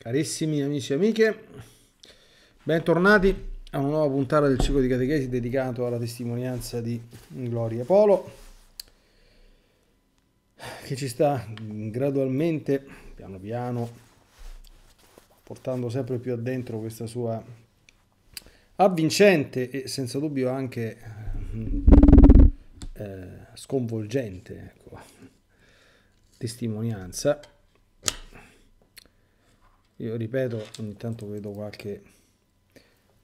Carissimi amici e amiche, bentornati a una nuova puntata del ciclo di catechesi dedicato alla testimonianza di Gloria Polo, che ci sta gradualmente, piano piano, portando sempre più addentro questa sua avvincente e senza dubbio anche eh, sconvolgente ecco, testimonianza io ripeto ogni tanto vedo qualche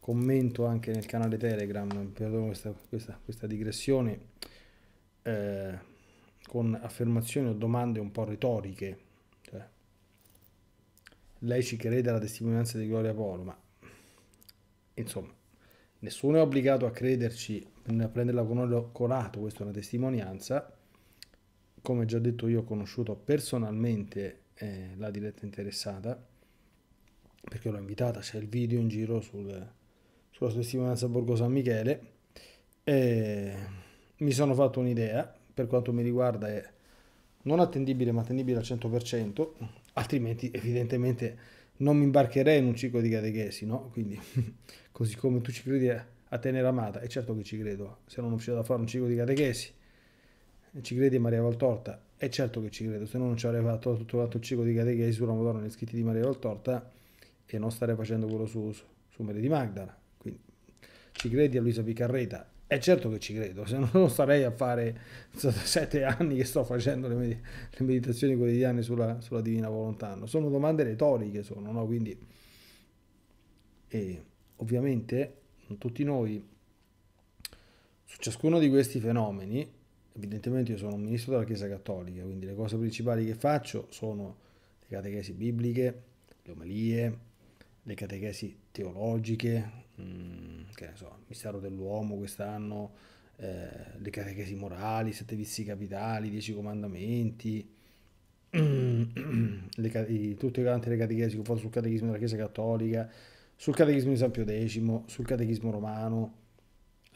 commento anche nel canale telegram perdono questa, questa, questa digressione eh, con affermazioni o domande un po' retoriche cioè, lei ci crede alla testimonianza di Gloria Polo ma insomma nessuno è obbligato a crederci a prenderla con oro colato questa è una testimonianza come già detto io ho conosciuto personalmente eh, la diretta interessata perché l'ho invitata, c'è il video in giro sul, sulla sua testimonianza Borgo San Michele e mi sono fatto un'idea, per quanto mi riguarda è non attendibile ma attendibile al 100%, altrimenti evidentemente non mi imbarcherei in un ciclo di catechesi, no? Quindi così come tu ci credi a tenere amata, è certo che ci credo, se non riuscite a fare un ciclo di catechesi, ci credi Maria Valtorta, è certo che ci credo, se no non ci avrei fatto tutto l'altro ciclo di catechesi sulla Madonna, gli scritti di Maria Valtorta, e non stare facendo quello su, su, su Maria di Magdala. Quindi ci credi a Luisa Piccarreta? È eh, certo che ci credo, se no non starei a fare sette anni che sto facendo le, med- le meditazioni quotidiane sulla, sulla, Divina Volontà. Sono domande retoriche, sono, no? Quindi, e, ovviamente, tutti noi, su ciascuno di questi fenomeni, evidentemente io sono un ministro della Chiesa Cattolica, quindi le cose principali che faccio sono le catechesi bibliche, le omelie, le catechesi teologiche, mh, mm, che ne so, mistero dell'uomo quest'anno, eh, le catechesi morali, sette vizi capitali, dieci comandamenti, le, i, tutte quante le catechesi che ho fatto sul catechismo della Chiesa Cattolica, sul catechismo di San Pio X, sul catechismo romano,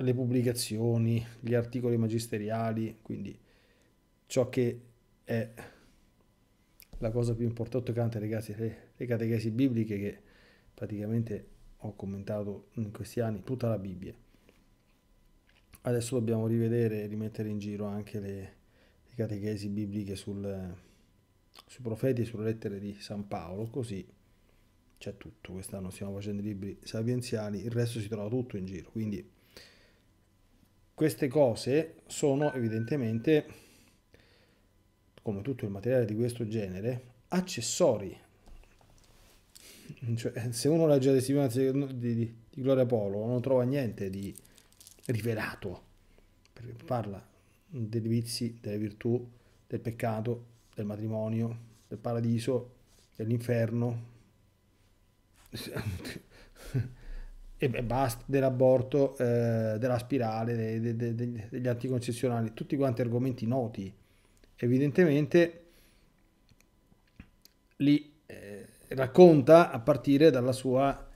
le pubblicazioni, gli articoli magisteriali, quindi ciò che è la cosa più importante, le catechesi bibliche che praticamente ho commentato in questi anni tutta la Bibbia. Adesso dobbiamo rivedere e rimettere in giro anche le, le catechesi bibliche sul, sui profeti e sulle lettere di San Paolo, così c'è tutto. Quest'anno stiamo facendo i libri sapienziali, il resto si trova tutto in giro. Quindi queste cose sono evidentemente, come tutto il materiale di questo genere, accessori cioè, se uno legge le testimonianze di, di, di, Gloria Polo non trova niente di rivelato, perché parla dei vizi, delle virtù, del peccato, del matrimonio, del paradiso, dell'inferno, e basta, dell'aborto, eh, della spirale, de, de, de, degli anticoncessionali, tutti quanti argomenti noti. Evidentemente lì racconta a partire dalla sua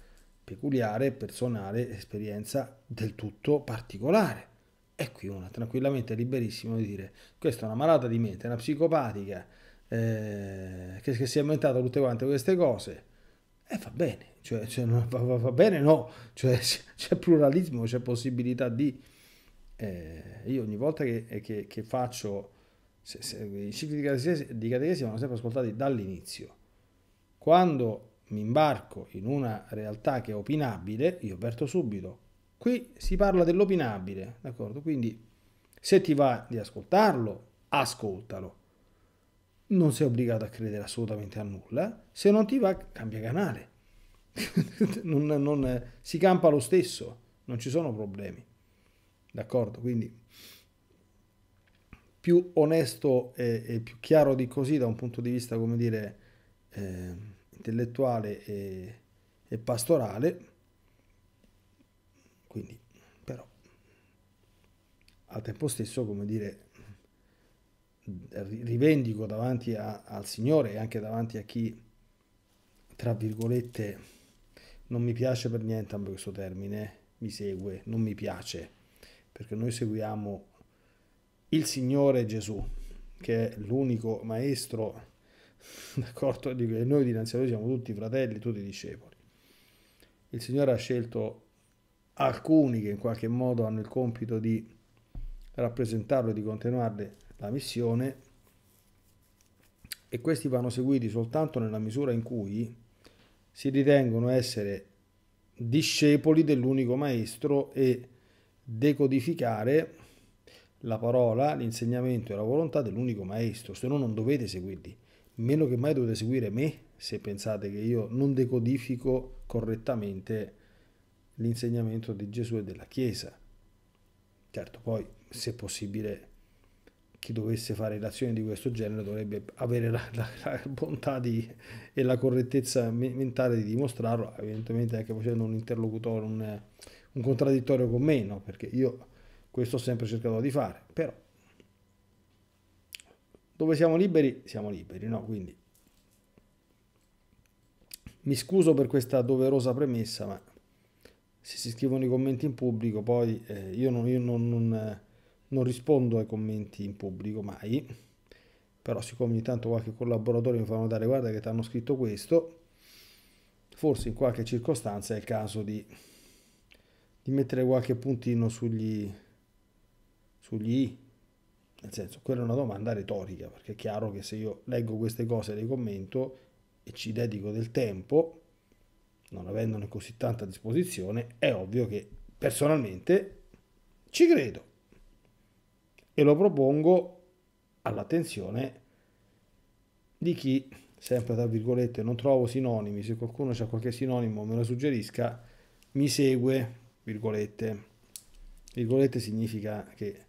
peculiare, personale esperienza del tutto particolare. E qui una tranquillamente liberissimo di dire, questa è una malata di mente, una psicopatica, eh, che, che, si è inventata tutte quante queste cose, e eh, va bene, cioè, cioè va, va, va, bene no, cioè, c'è pluralismo, c'è possibilità di... Eh, io ogni volta che, eh, che, che faccio... Se, se, I cicli di catechesi, di catechesi vanno sempre ascoltati dall'inizio quando mi imbarco in una realtà che è opinabile, io avverto subito. Qui si parla dell'opinabile, d'accordo? Quindi se ti va di ascoltarlo, ascoltalo. Non sei obbligato a credere assolutamente a nulla. Se non ti va, cambia canale. non, non, si campa lo stesso, non ci sono problemi. D'accordo? Quindi più onesto e, e, più chiaro di così da un punto di vista, come dire... Eh, intellettuale e, e pastorale, quindi però al tempo stesso, come dire, rivendico davanti a, al Signore e anche davanti a chi, tra virgolette, non mi piace per niente questo termine, mi segue, non mi piace, perché noi seguiamo il Signore Gesù, che è l'unico maestro D'accordo? E noi dinanzi a lui siamo tutti fratelli, tutti discepoli. Il Signore ha scelto alcuni che in qualche modo hanno il compito di rappresentarlo e di continuare la missione e questi vanno seguiti soltanto nella misura in cui si ritengono essere discepoli dell'unico maestro e decodificare la parola, l'insegnamento e la volontà dell'unico maestro, se no non dovete seguirli meno che mai dovete seguire me se pensate che io non decodifico correttamente l'insegnamento di Gesù e della Chiesa. Certo, poi se possibile chi dovesse fare relazioni di questo genere dovrebbe avere la, la, la bontà di, e la correttezza mentale di dimostrarlo, evidentemente anche facendo un interlocutore, un, un contraddittorio con me, no? perché io questo ho sempre cercato di fare, però dove siamo liberi, siamo liberi, no? Quindi mi scuso per questa doverosa premessa, ma se si scrivono i commenti in pubblico, poi eh, io, non, io non, non, non, rispondo ai commenti in pubblico mai, però siccome ogni tanto qualche collaboratore mi fa notare guarda che ti hanno scritto questo, forse in qualche circostanza è il caso di, di mettere qualche puntino sugli, sugli i nel senso, quella è una domanda retorica, perché è chiaro che se io leggo queste cose e le commento e ci dedico del tempo, non avendone così tanta a disposizione, è ovvio che personalmente ci credo e lo propongo all'attenzione di chi, sempre tra virgolette, non trovo sinonimi, se qualcuno ha qualche sinonimo me lo suggerisca, mi segue, virgolette. Virgolette significa che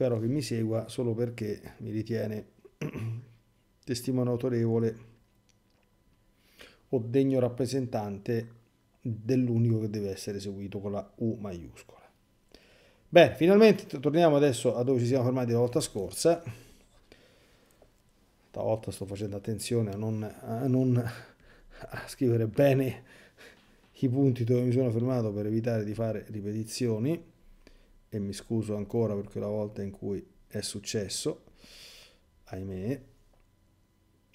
Spero che mi segua solo perché mi ritiene testimone autorevole o degno rappresentante dell'unico che deve essere eseguito con la U maiuscola. Bene, finalmente torniamo adesso a dove ci siamo fermati la volta scorsa. Stavolta sto facendo attenzione a non, a non a scrivere bene i punti dove mi sono fermato per evitare di fare ripetizioni e mi scuso ancora per quella volta in cui è successo, ahimè,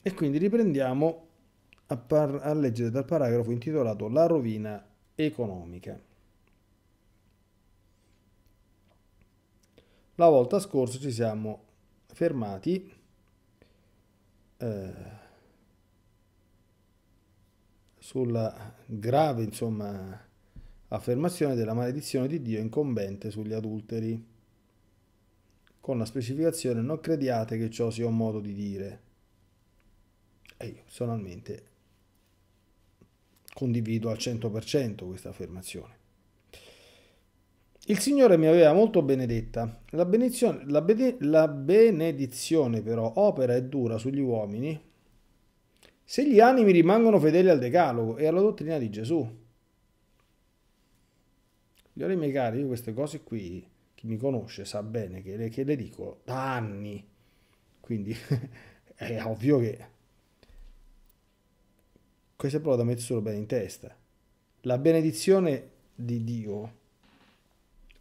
e quindi riprendiamo a, par- a leggere dal paragrafo intitolato La rovina economica. La volta scorsa ci siamo fermati eh, sulla grave insomma, affermazione della maledizione di Dio incombente sugli adulteri. Con la specificazione non crediate che ciò sia un modo di dire. E io personalmente condivido al 100% questa affermazione. Il Signore mi aveva molto benedetta. La benedizione, la, bene, la benedizione però opera e dura sugli uomini se gli animi rimangono fedeli al decalogo e alla dottrina di Gesù. Gli oremi cari, io queste cose qui, chi mi conosce sa bene che le, che le dico da anni. Quindi è ovvio che queste parole da mettere solo bene in testa. La benedizione di Dio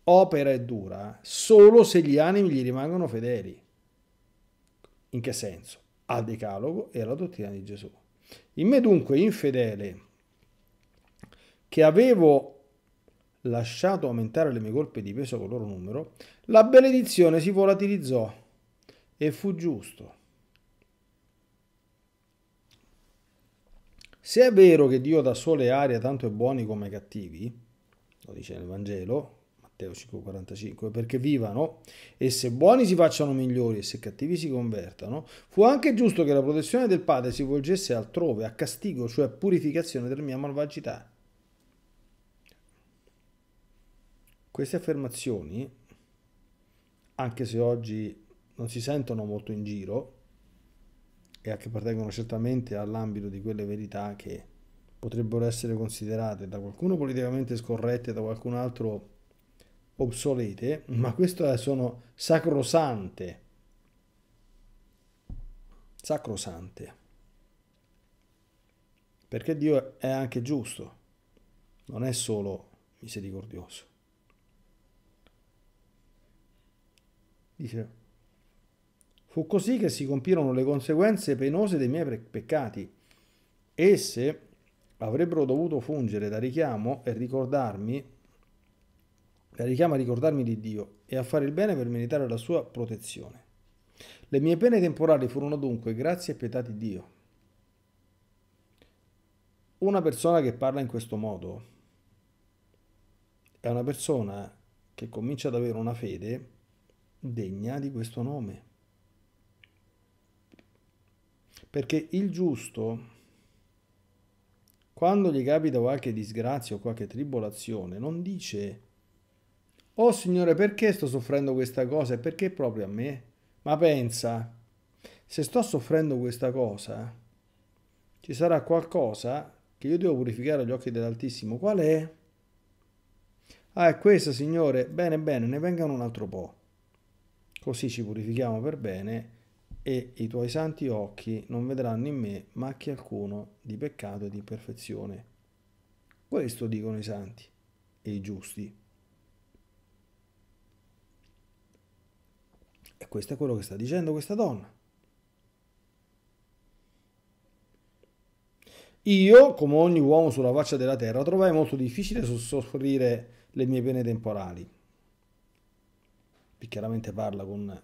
opera e dura solo se gli animi gli rimangono fedeli. In che senso? Al decalogo e alla dottrina di Gesù. In me dunque infedele, che avevo lasciato aumentare le mie colpe di peso col loro numero, la benedizione si volatilizzò e fu giusto. Se è vero che Dio dà sole e aria tanto ai buoni come ai cattivi, lo dice nel Vangelo, Matteo 5,45, perché vivano e se buoni si facciano migliori e se cattivi si convertano, fu anche giusto che la protezione del Padre si volgesse altrove, a castigo, cioè a purificazione della mia malvagità. Queste affermazioni, anche se oggi non si sentono molto in giro, e anche appartengono certamente all'ambito di quelle verità che potrebbero essere considerate da qualcuno politicamente scorrette, da qualcun altro obsolete, ma queste sono sacrosante. Sacrosante. Perché Dio è anche giusto, non è solo misericordioso. Dice, fu così che si compirono le conseguenze penose dei miei peccati. Esse avrebbero dovuto fungere da richiamo e ricordarmi, da richiamo a ricordarmi di Dio e a fare il bene per meritare la sua protezione. Le mie pene temporali furono dunque grazie e pietà di Dio. Una persona che parla in questo modo è una persona che comincia ad avere una fede degna di questo nome. Perché il giusto, quando gli capita qualche disgrazia o qualche tribolazione, non dice, oh Signore, perché sto soffrendo questa cosa e perché proprio a me? Ma pensa, se sto soffrendo questa cosa, ci sarà qualcosa che io devo purificare agli occhi dell'Altissimo. Qual è? Ah, è questa, Signore. Bene, bene, ne vengano un altro po'. Così ci purifichiamo per bene e i tuoi santi occhi non vedranno in me macchia alcuno di peccato e di imperfezione. Questo dicono i santi e i giusti. E questo è quello che sta dicendo questa donna. Io, come ogni uomo sulla faccia della terra, trovai molto difficile soffrire le mie pene temporali chiaramente parla con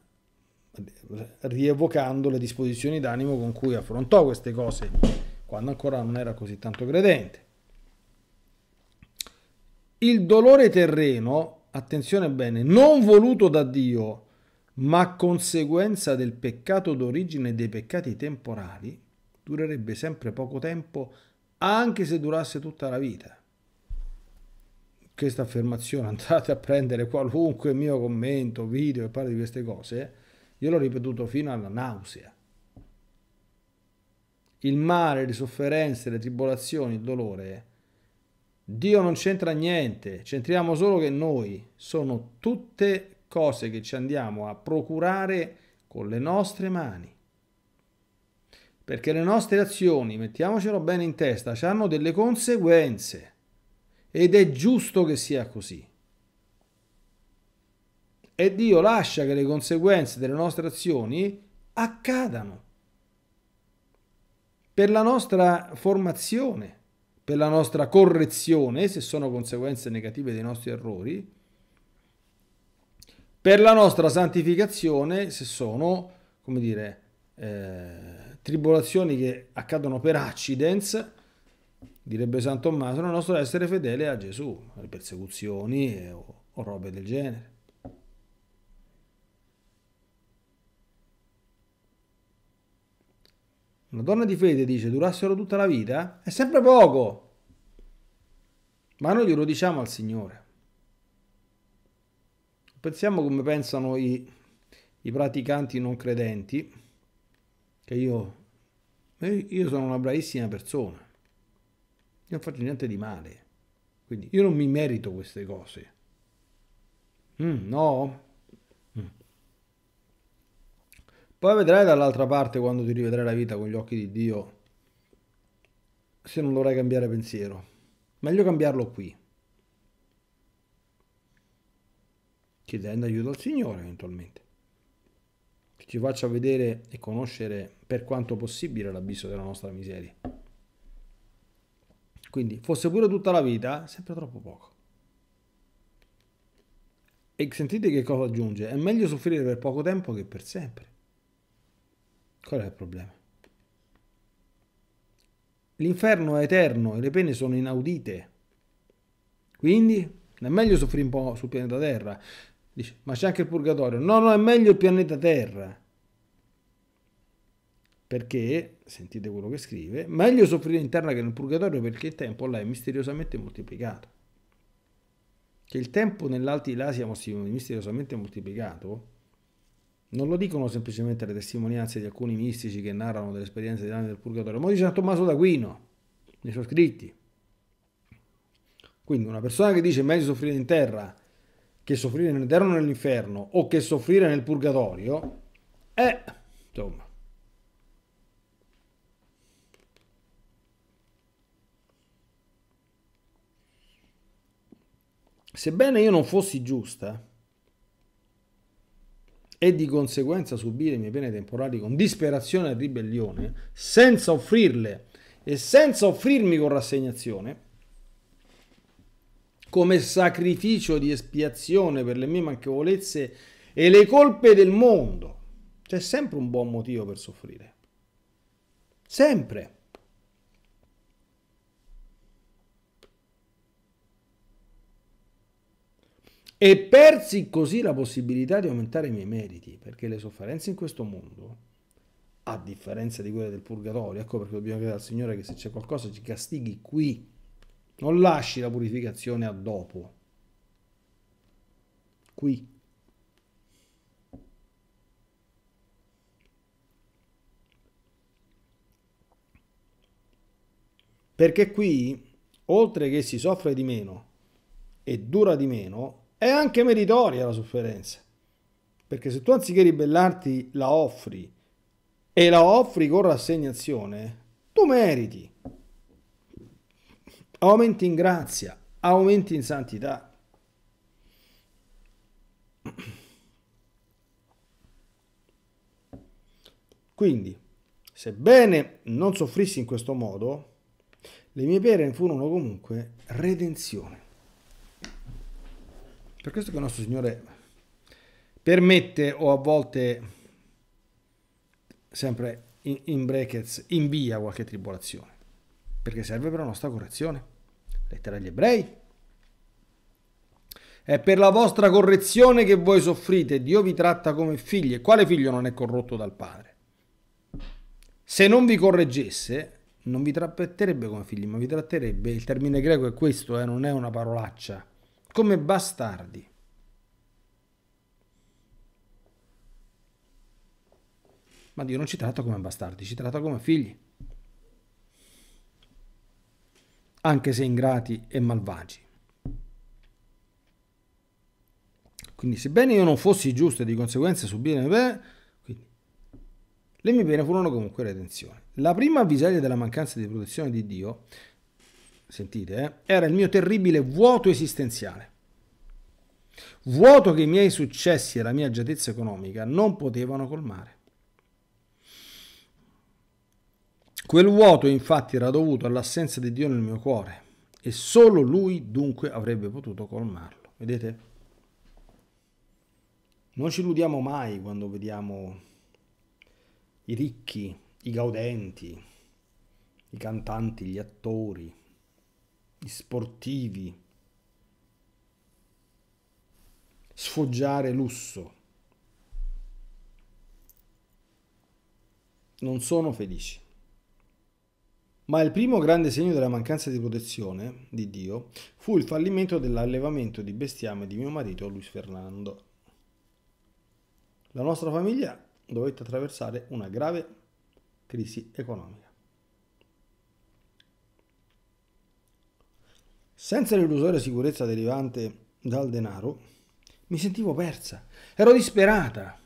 rievocando le disposizioni d'animo con cui affrontò queste cose quando ancora non era così tanto credente. Il dolore terreno, attenzione bene, non voluto da Dio, ma conseguenza del peccato d'origine dei peccati temporali, durerebbe sempre poco tempo anche se durasse tutta la vita questa affermazione, andate a prendere qualunque mio commento, video e parli di queste cose, io l'ho ripetuto fino alla nausea. Il male, le sofferenze, le tribolazioni, il dolore, Dio non c'entra niente, c'entriamo solo che noi sono tutte cose che ci andiamo a procurare con le nostre mani. Perché le nostre azioni, mettiamocelo bene in testa, hanno delle conseguenze ed è giusto che sia così. E Dio lascia che le conseguenze delle nostre azioni accadano per la nostra formazione, per la nostra correzione, se sono conseguenze negative dei nostri errori, per la nostra santificazione, se sono, come dire, eh, tribolazioni che accadono per accidents, direbbe San Tommaso, non nostro essere fedele a Gesù, alle persecuzioni o, o robe del genere. Una donna di fede dice durassero tutta la vita? È sempre poco! Ma noi glielo diciamo al Signore. Pensiamo come pensano i, i praticanti non credenti, che io, eh, io sono una bravissima persona, io non faccio niente di male. Quindi io non mi merito queste cose. Mm, no? Mm. Poi vedrai dall'altra parte quando ti rivedrai la vita con gli occhi di Dio se non dovrai cambiare pensiero. Meglio cambiarlo qui. Chiedendo aiuto al Signore eventualmente. Che ci faccia vedere e conoscere per quanto possibile l'abisso della nostra miseria. Quindi fosse pure tutta la vita, sempre troppo poco. E sentite che cosa aggiunge, è meglio soffrire per poco tempo che per sempre. Qual è il problema? L'inferno è eterno e le pene sono inaudite. Quindi è meglio soffrire un po' sul pianeta Terra. Dice, ma c'è anche il purgatorio. No, no, è meglio il pianeta Terra perché, sentite quello che scrive, meglio soffrire in terra che nel purgatorio perché il tempo là è misteriosamente moltiplicato. Che il tempo nell'altilà sia misteriosamente moltiplicato, non lo dicono semplicemente le testimonianze di alcuni mistici che narrano delle esperienze di anni del purgatorio, ma dice San Tommaso d'Aquino, nei suoi scritti. Quindi una persona che dice meglio soffrire in terra che soffrire nell'eterno o nell'inferno o che soffrire nel purgatorio, è, eh, insomma, Sebbene io non fossi giusta e di conseguenza subire i miei pene temporali con disperazione e ribellione, senza offrirle e senza offrirmi con rassegnazione, come sacrificio di espiazione per le mie manchevolezze e le colpe del mondo. C'è sempre un buon motivo per soffrire. Sempre. e persi così la possibilità di aumentare i miei meriti, perché le sofferenze in questo mondo, a differenza di quelle del purgatorio, ecco perché dobbiamo chiedere al Signore che se c'è qualcosa ci castighi qui, non lasci la purificazione a dopo, qui. Perché qui, oltre che si soffre di meno e dura di meno, è anche meritoria la sofferenza. Perché se tu anziché ribellarti la offri e la offri con rassegnazione, tu meriti. Aumenti in grazia, aumenti in santità. Quindi, sebbene non soffrissi in questo modo, le mie pene furono comunque redenzione. Per questo che il nostro Signore permette o a volte sempre in, in brackets invia qualche tribolazione, perché serve per la nostra correzione. Lettera agli ebrei. È per la vostra correzione che voi soffrite, Dio vi tratta come figli. E quale figlio non è corrotto dal padre? Se non vi correggesse, non vi tratterebbe come figli, ma vi tratterebbe, il termine greco è questo, eh, non è una parolaccia, come bastardi. Ma Dio non ci tratta come bastardi, ci tratta come figli, anche se ingrati e malvagi. Quindi sebbene io non fossi giusto e di conseguenza subire bene, quindi, le mie pene furono comunque redenzione. La prima avvisaglia della mancanza di protezione di Dio sentite, eh, era il mio terribile vuoto esistenziale. Vuoto che i miei successi e la mia agiatezza economica non potevano colmare. Quel vuoto infatti era dovuto all'assenza di Dio nel mio cuore e solo lui dunque avrebbe potuto colmarlo. Vedete? Non ci illudiamo mai quando vediamo i ricchi, i gaudenti, i cantanti, gli attori, sportivi, sfoggiare lusso. Non sono felici. Ma il primo grande segno della mancanza di protezione di Dio fu il fallimento dell'allevamento di bestiame di mio marito Luis Fernando. La nostra famiglia dovette attraversare una grave crisi economica. Senza l'illusoria sicurezza derivante dal denaro, mi sentivo persa, ero disperata.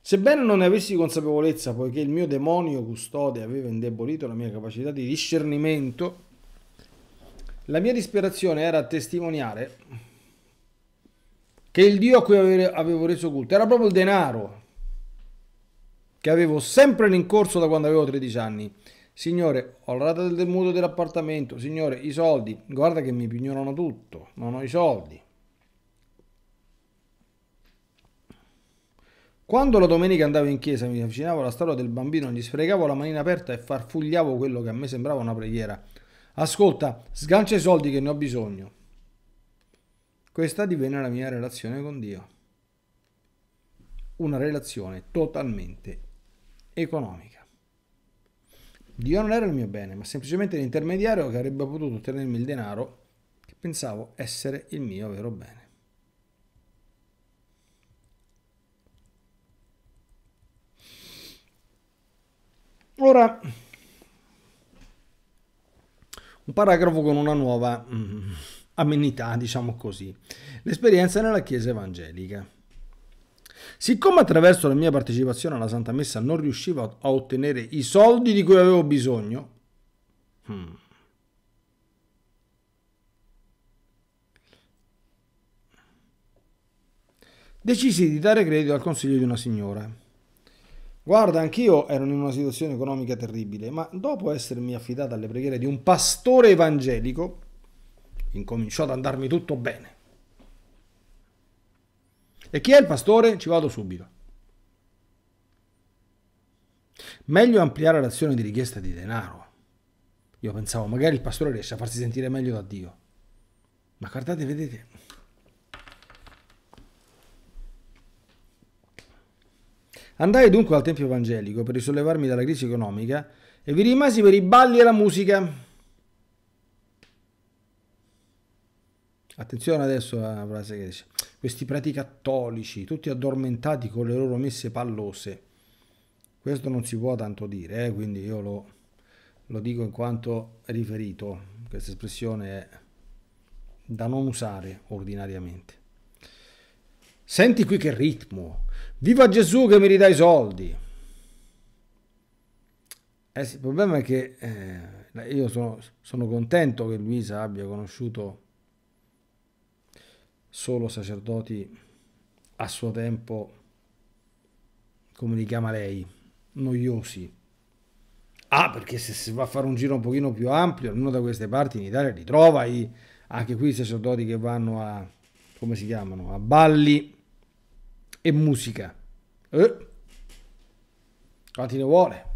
Sebbene non ne avessi consapevolezza, poiché il mio demonio custode aveva indebolito la mia capacità di discernimento, la mia disperazione era a testimoniare che il Dio a cui avevo reso culto era proprio il denaro che avevo sempre rincorso da quando avevo 13 anni Signore, ho la rata del mutuo dell'appartamento. Signore, i soldi. Guarda che mi pignorano tutto. Non ho i soldi. Quando la domenica andavo in chiesa mi avvicinavo alla storia del bambino, gli sfregavo la manina aperta e farfugliavo quello che a me sembrava una preghiera. Ascolta, sgancia i soldi che ne ho bisogno. Questa divenne la mia relazione con Dio. Una relazione totalmente economica. Dio non era il mio bene, ma semplicemente l'intermediario che avrebbe potuto ottenermi il denaro che pensavo essere il mio vero bene. Ora, un paragrafo con una nuova mm, amenità, diciamo così, l'esperienza nella Chiesa evangelica. Siccome attraverso la mia partecipazione alla Santa Messa non riuscivo a ottenere i soldi di cui avevo bisogno, hmm. decisi di dare credito al consiglio di una signora. Guarda, anch'io ero in una situazione economica terribile, ma dopo essermi affidata alle preghiere di un pastore evangelico, incominciò ad andarmi tutto bene. E chi è il pastore? Ci vado subito. Meglio ampliare l'azione di richiesta di denaro. Io pensavo, magari il pastore riesce a farsi sentire meglio da Dio. Ma guardate, vedete. Andai dunque al tempio evangelico per risollevarmi dalla crisi economica e vi rimasi per i balli e la musica. Attenzione adesso alla eh, frase che dice questi preti cattolici, tutti addormentati con le loro messe pallose. Questo non si può tanto dire, eh? quindi io lo, lo dico in quanto riferito. Questa espressione è da non usare ordinariamente. Senti qui che ritmo. Viva Gesù che mi ridà i soldi. Eh sì, il problema è che eh, io sono, sono contento che Luisa abbia conosciuto solo sacerdoti a suo tempo, come li chiama lei, noiosi. Ah, perché se si va a fare un giro un pochino più ampio, almeno da queste parti in Italia li trova i, anche qui i sacerdoti che vanno a, come si chiamano, a balli e musica. Eh? Quanti ne vuole?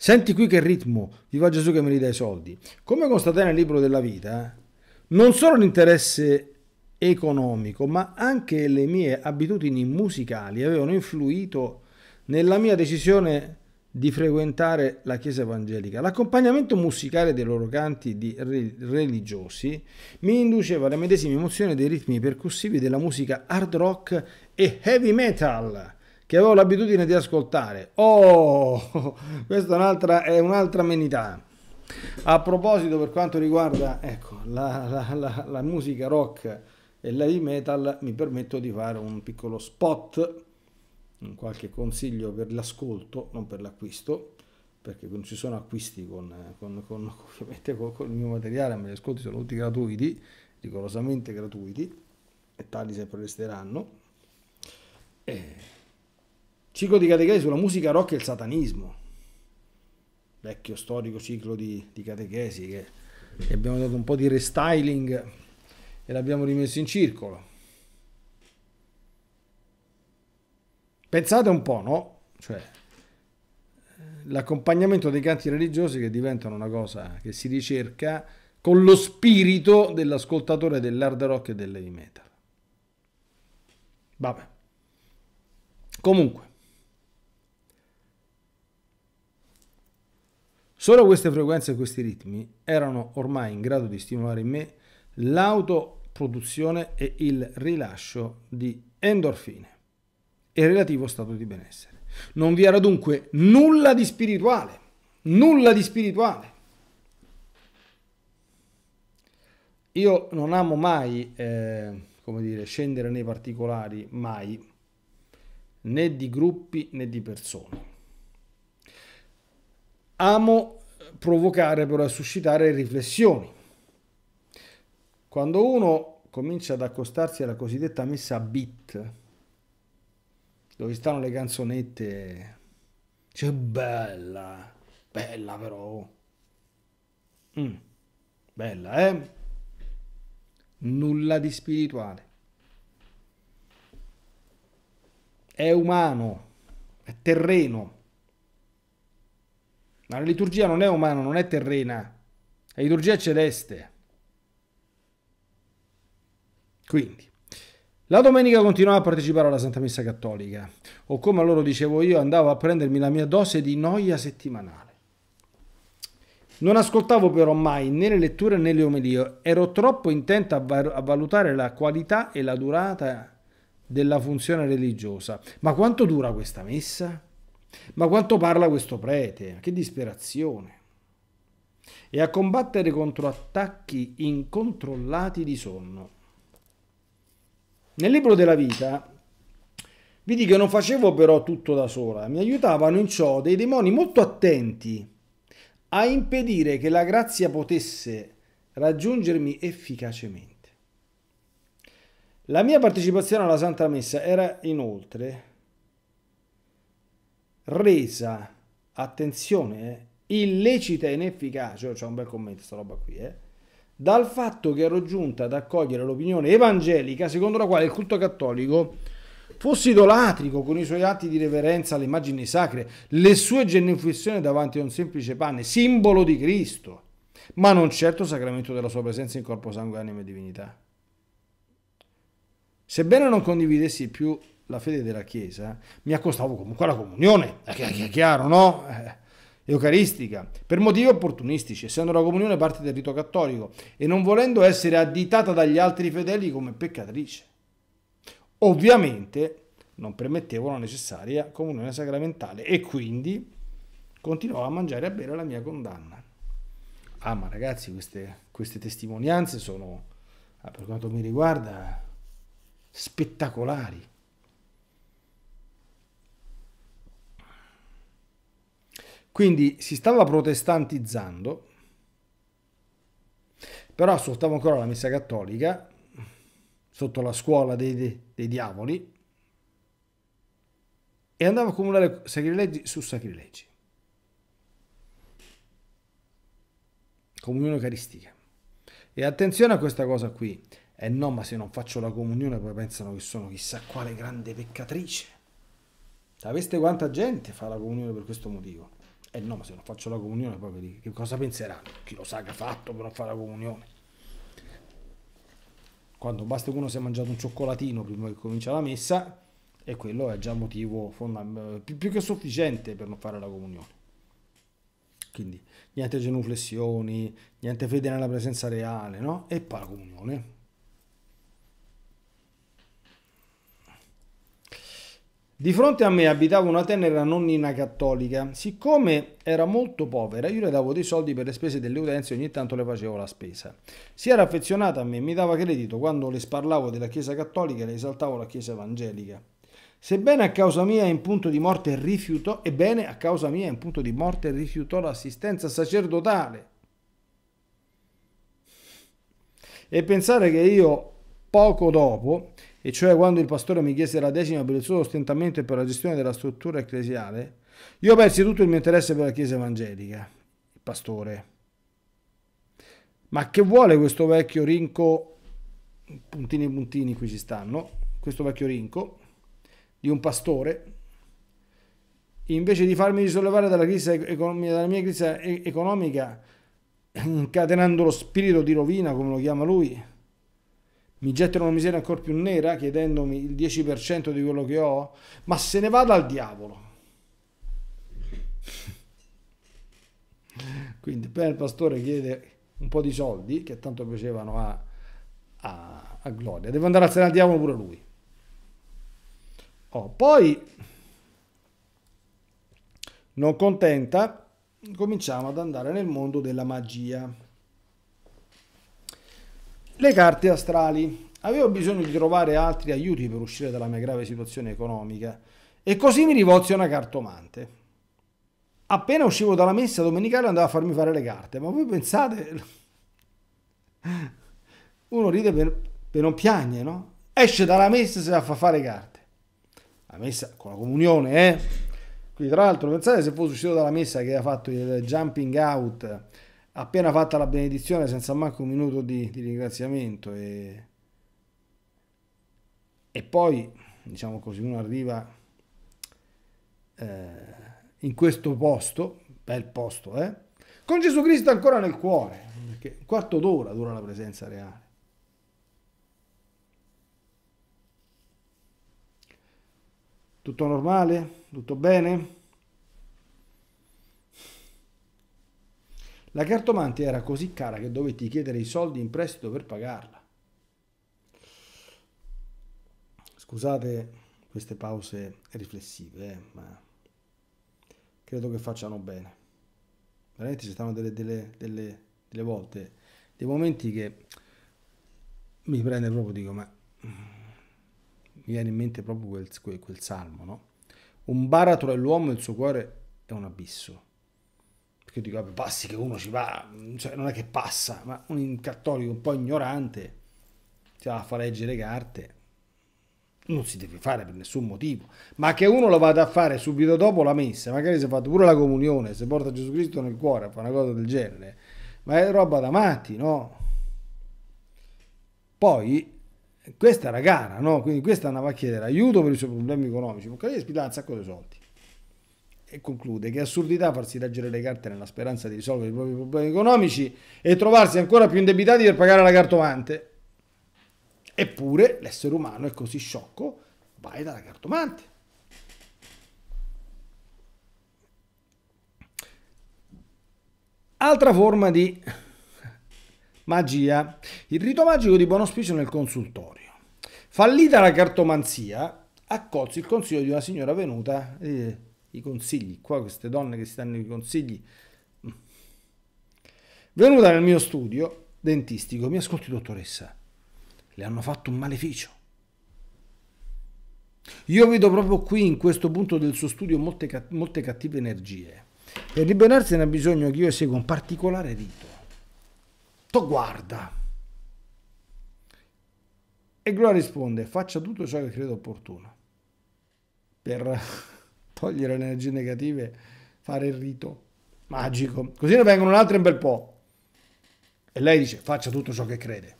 Senti qui che ritmo, viva Gesù che me li i soldi. Come constatai nel libro della vita, eh, non solo l'interesse economico, ma anche le mie abitudini musicali avevano influito nella mia decisione di frequentare la chiesa evangelica. L'accompagnamento musicale dei loro canti di religiosi mi induceva alle medesime emozioni dei ritmi percussivi della musica hard rock e heavy metal che avevo l'abitudine di ascoltare. Oh, questa è un'altra, è un'altra amenità. A proposito, per quanto riguarda ecco, la, la, la, la, musica rock e la heavy metal, mi permetto di fare un piccolo spot, un qualche consiglio per l'ascolto, non per l'acquisto, perché non ci sono acquisti con, con, con, con il mio materiale, ma gli ascolti sono tutti gratuiti, rigorosamente gratuiti, e tali sempre resteranno. E Ciclo di catechesi sulla musica rock e il satanismo. Vecchio storico ciclo di, di catechesi che gli abbiamo dato un po' di restyling e l'abbiamo rimesso in circolo. Pensate un po', no? Cioè, l'accompagnamento dei canti religiosi che diventano una cosa che si ricerca con lo spirito dell'ascoltatore dell'hard rock e dell'heavy metal. Vabbè. Comunque, Solo queste frequenze e questi ritmi erano ormai in grado di stimolare in me l'autoproduzione e il rilascio di endorfine e relativo stato di benessere. Non vi era dunque nulla di spirituale, nulla di spirituale. Io non amo mai, eh, come dire, scendere nei particolari, mai, né di gruppi né di persone amo provocare però a suscitare riflessioni. Quando uno comincia ad accostarsi alla cosiddetta messa a beat, dove stanno le canzonette, cioè bella, bella però, mm, bella eh, nulla di spirituale, è umano, è terreno ma la liturgia non è umana, non è terrena. La liturgia è celeste. Quindi, la domenica continuavo a partecipare alla Santa Messa Cattolica. O come loro dicevo io, andavo a prendermi la mia dose di noia settimanale. Non ascoltavo però mai né le letture né le omelie, ero troppo intenta a, valutare la qualità e la durata della funzione religiosa. Ma quanto dura questa messa? Ma quanto parla questo prete? Che disperazione! E a combattere contro attacchi incontrollati di sonno. Nel libro della vita vidi che non facevo però tutto da sola, mi aiutavano in ciò dei demoni molto attenti a impedire che la grazia potesse raggiungermi efficacemente. La mia partecipazione alla Santa Messa era inoltre resa, attenzione, eh, illecita e inefficace, oh, c'è un bel commento sta roba qui, eh, dal fatto che ero giunta ad accogliere l'opinione evangelica secondo la quale il culto cattolico fosse idolatrico con i suoi atti di reverenza alle immagini sacre, le sue genuflessioni davanti a un semplice pane, simbolo di Cristo, ma non certo sacramento della sua presenza in corpo, sangue, anima e divinità. Sebbene non condividessi più la fede della Chiesa, mi accostavo comunque alla comunione, è chiaro, no? Eh, eucaristica, per motivi opportunistici, essendo la comunione parte del rito cattolico e non volendo essere additata dagli altri fedeli come peccatrice. Ovviamente non permettevo la necessaria comunione sacramentale e quindi continuavo a mangiare e a bere la mia condanna. Ah, ma ragazzi, queste, queste testimonianze sono, ah, per quanto mi riguarda, spettacolari. Quindi si stava protestantizzando, però ascoltavo ancora la messa cattolica sotto la scuola dei, dei diavoli e andava a accumulare sacrileggi su sacrileggi. Comunione eucaristica. E attenzione a questa cosa qui. Eh no, ma se non faccio la comunione poi pensano che sono chissà quale grande peccatrice. Sapeste quanta gente fa la comunione per questo motivo? Eh no, ma se non faccio la comunione poi che cosa penseranno? Chi lo sa che ha fatto per non fare la comunione? Quando basta che uno si è mangiato un cioccolatino prima che comincia la messa e quello è già motivo fondam- eh, più che sufficiente per non fare la comunione. Quindi niente genuflessioni, niente fede nella presenza reale, no? E poi la comunione. Di fronte a me abitava una tenera nonnina cattolica. Siccome era molto povera, io le davo dei soldi per le spese delle utenze e ogni tanto le facevo la spesa. Si era affezionata a me, e mi dava credito quando le sparlavo della Chiesa cattolica e le esaltavo la Chiesa evangelica. Sebbene a causa mia in punto di morte rifiutò, ebbene a causa mia in punto di morte rifiutò l'assistenza sacerdotale. E pensare che io poco dopo e cioè quando il pastore mi chiese la decima per il suo sostentamento e per la gestione della struttura ecclesiale, io persi tutto il mio interesse per la Chiesa evangelica, il pastore. Ma che vuole questo vecchio rinco, puntini e puntini qui ci stanno, questo vecchio rinco di un pastore, invece di farmi risollevare dalla, economica, dalla mia crisi economica, incatenando lo spirito di rovina, come lo chiama lui, mi gettano una miseria ancora più nera chiedendomi il 10% di quello che ho? Ma se ne vada al diavolo. Quindi per il pastore chiede un po' di soldi, che tanto piacevano a, a, a Gloria. Deve andare al diavolo pure lui. Oh, poi, non contenta, cominciamo ad andare nel mondo della magia. Le carte astrali. Avevo bisogno di trovare altri aiuti per uscire dalla mia grave situazione economica e così mi rivolsi a una cartomante. Appena uscivo dalla messa domenicale andavo a farmi fare le carte, ma voi pensate... Uno ride per, per non piagne, no? Esce dalla messa e se la fa fare le carte. La messa con la comunione, eh? Quindi tra l'altro pensate se fosse uscito dalla messa che ha fatto il jumping out appena fatta la benedizione senza manco un minuto di, di ringraziamento e, e, poi diciamo così uno arriva eh, in questo posto bel posto eh con Gesù Cristo ancora nel cuore perché un quarto d'ora dura la presenza reale tutto normale tutto bene La cartomante era così cara che dovetti chiedere i soldi in prestito per pagarla. Scusate queste pause riflessive, eh, ma credo che facciano bene. Veramente ci stanno delle, delle, delle, delle volte, dei momenti che mi prende proprio, dico, ma mm, mi viene in mente proprio quel, quel, quel salmo, no? Un baratro è l'uomo, e il suo cuore è un abisso perché dico, vabbè, passi che uno ci va, cioè non è che passa, ma un cattolico un po' ignorante ti va a far leggere le carte, non si deve fare per nessun motivo, ma che uno lo vada a fare subito dopo la messa, magari si è fatto pure la comunione, se porta Gesù Cristo nel cuore, a fare una cosa del genere, ma è roba da matti, no? Poi questa era gara, no? Quindi questa andava a chiedere aiuto per i suoi problemi economici, ma Cavaliere spilava un sacco di soldi e conclude che assurdità farsi leggere le carte nella speranza di risolvere i propri problemi economici e trovarsi ancora più indebitati per pagare la cartomante. Eppure l'essere umano è così sciocco, vai dalla cartomante. Altra forma di magia, il rito magico di buon auspicio nel consultorio. Fallita la cartomanzia, accolse il consiglio di una signora venuta e eh, i consigli. Qua queste donne che si danno i consigli. Venuta nel mio studio dentistico, mi ascolti dottoressa, le hanno fatto un maleficio. Io vedo proprio qui, in questo punto del suo studio, molte, molte cattive energie. Per liberarsene ha bisogno che io esegua un particolare rito. To guarda. E Gloria risponde, faccia tutto ciò che credo opportuno. Per togliere le energie negative, fare il rito magico. Così ne vengono altre un bel po'. E lei dice faccia tutto ciò che crede.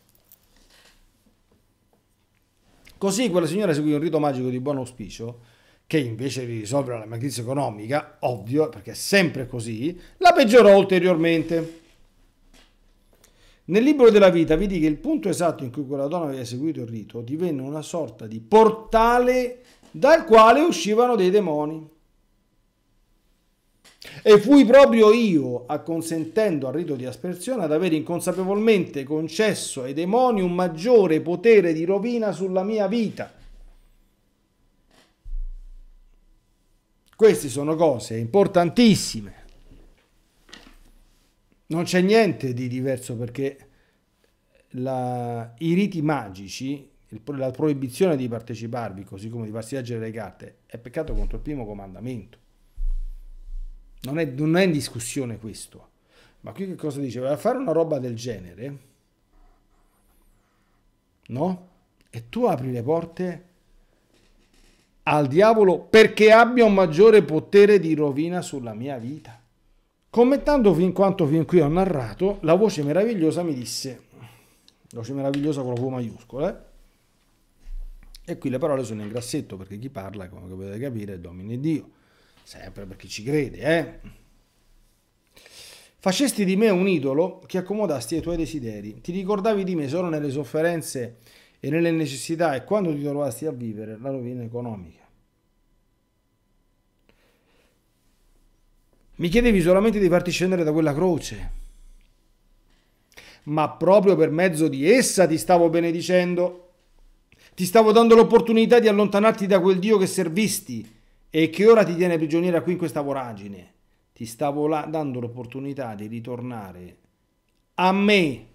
Così quella signora eseguì un rito magico di buon auspicio che invece di risolvere la matrice economica, ovvio, perché è sempre così, la peggiorò ulteriormente. Nel libro della vita vedi che il punto esatto in cui quella donna aveva eseguito il rito divenne una sorta di portale dal quale uscivano dei demoni. E fui proprio io, acconsentendo al rito di aspersione, ad aver inconsapevolmente concesso ai demoni un maggiore potere di rovina sulla mia vita. Queste sono cose importantissime. Non c'è niente di diverso perché la, i riti magici la proibizione di parteciparvi, così come di farsi leggere le carte, è peccato contro il primo comandamento. Non è, non è in discussione questo. Ma qui che cosa a Fare una roba del genere, no? E tu apri le porte al diavolo perché abbia un maggiore potere di rovina sulla mia vita. Commentando fin quanto fin qui ho narrato, la voce meravigliosa mi disse, voce meravigliosa con la V maiuscola, eh? E qui le parole sono in grassetto perché chi parla, come potete capire, è domine Dio. Sempre per chi ci crede, eh? Facesti di me un idolo che accomodasti ai tuoi desideri. Ti ricordavi di me solo nelle sofferenze e nelle necessità e quando ti trovasti a vivere la rovina economica. Mi chiedevi solamente di farti scendere da quella croce, ma proprio per mezzo di essa ti stavo benedicendo ti stavo dando l'opportunità di allontanarti da quel Dio che servisti e che ora ti tiene prigioniera qui in questa voragine. Ti stavo dando l'opportunità di ritornare a me.